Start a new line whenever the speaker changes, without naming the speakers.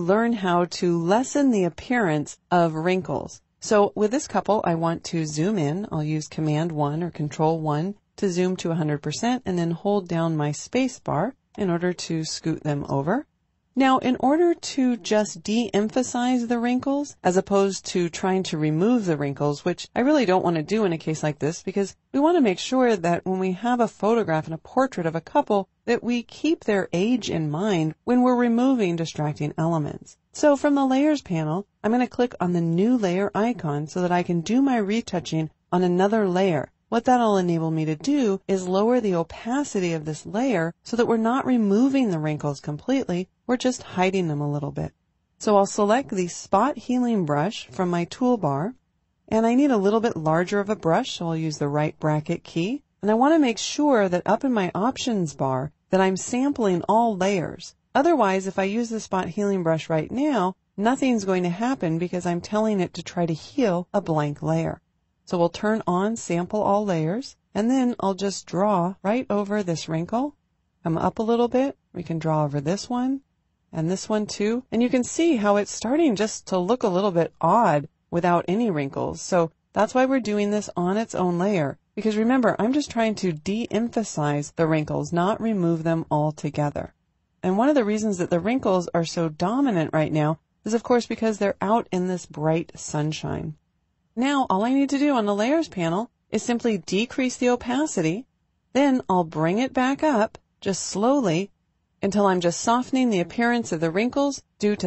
learn how to lessen the appearance of wrinkles. So with this couple, I want to zoom in. I'll use Command 1 or Control 1 to zoom to 100% and then hold down my space bar in order to scoot them over. Now, in order to just de-emphasize the wrinkles, as opposed to trying to remove the wrinkles, which I really don't want to do in a case like this because we want to make sure that when we have a photograph and a portrait of a couple, that we keep their age in mind when we're removing distracting elements. So from the layers panel, I'm going to click on the new layer icon so that I can do my retouching on another layer what that'll enable me to do is lower the opacity of this layer so that we're not removing the wrinkles completely, we're just hiding them a little bit. So I'll select the Spot Healing brush from my toolbar, and I need a little bit larger of a brush, so I'll use the right bracket key. And I want to make sure that up in my options bar that I'm sampling all layers. Otherwise, if I use the Spot Healing brush right now, nothing's going to happen because I'm telling it to try to heal a blank layer. So we'll turn on sample all layers and then I'll just draw right over this wrinkle. Come up a little bit. We can draw over this one and this one too. And you can see how it's starting just to look a little bit odd without any wrinkles. So that's why we're doing this on its own layer. Because remember, I'm just trying to de-emphasize the wrinkles, not remove them altogether. And one of the reasons that the wrinkles are so dominant right now is of course because they're out in this bright sunshine. Now all I need to do on the layers panel is simply decrease the opacity, then I'll bring it back up, just slowly, until I'm just softening the appearance of the wrinkles due to the